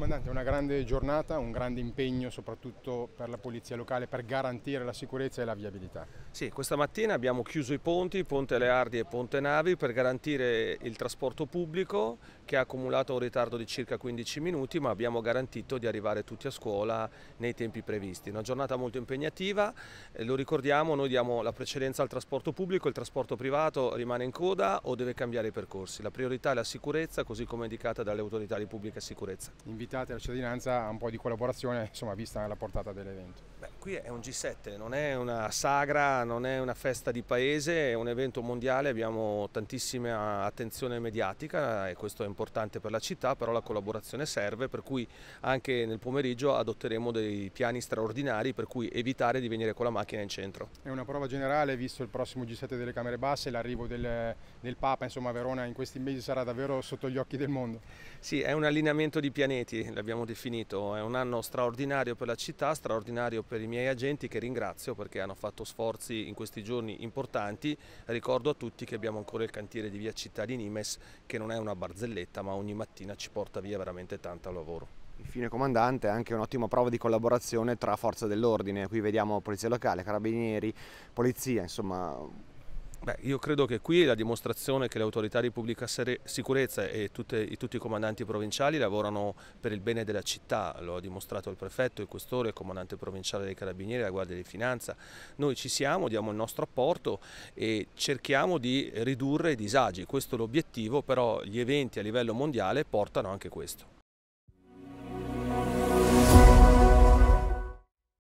comandante, è una grande giornata, un grande impegno soprattutto per la polizia locale per garantire la sicurezza e la viabilità. Sì, questa mattina abbiamo chiuso i ponti, Ponte Leardi e Ponte Navi per garantire il trasporto pubblico che ha accumulato un ritardo di circa 15 minuti ma abbiamo garantito di arrivare tutti a scuola nei tempi previsti. Una giornata molto impegnativa, eh, lo ricordiamo, noi diamo la precedenza al trasporto pubblico, il trasporto privato rimane in coda o deve cambiare i percorsi. La priorità è la sicurezza così come indicata dalle autorità di pubblica sicurezza. Invito invitate la cittadinanza a un po' di collaborazione, insomma, vista la portata dell'evento. qui è un G7, non è una sagra, non è una festa di paese, è un evento mondiale, abbiamo tantissima attenzione mediatica e questo è importante per la città, però la collaborazione serve, per cui anche nel pomeriggio adotteremo dei piani straordinari per cui evitare di venire con la macchina in centro. È una prova generale, visto il prossimo G7 delle Camere Basse, l'arrivo del, del Papa, insomma, Verona in questi mesi sarà davvero sotto gli occhi del mondo. Sì, è un allineamento di pianeti, l'abbiamo definito, è un anno straordinario per la città, straordinario per i miei agenti che ringrazio perché hanno fatto sforzi in questi giorni importanti. Ricordo a tutti che abbiamo ancora il cantiere di via Città di Nimes che non è una barzelletta ma ogni mattina ci porta via veramente tanto lavoro. Infine comandante, anche un'ottima prova di collaborazione tra forze dell'ordine, qui vediamo polizia locale, carabinieri, polizia, insomma Beh, io credo che qui la dimostrazione che le autorità di pubblica sicurezza e tutte, tutti i comandanti provinciali lavorano per il bene della città, lo ha dimostrato il prefetto, il questore, il comandante provinciale dei carabinieri, la guardia di finanza. Noi ci siamo, diamo il nostro apporto e cerchiamo di ridurre i disagi, questo è l'obiettivo, però gli eventi a livello mondiale portano anche questo.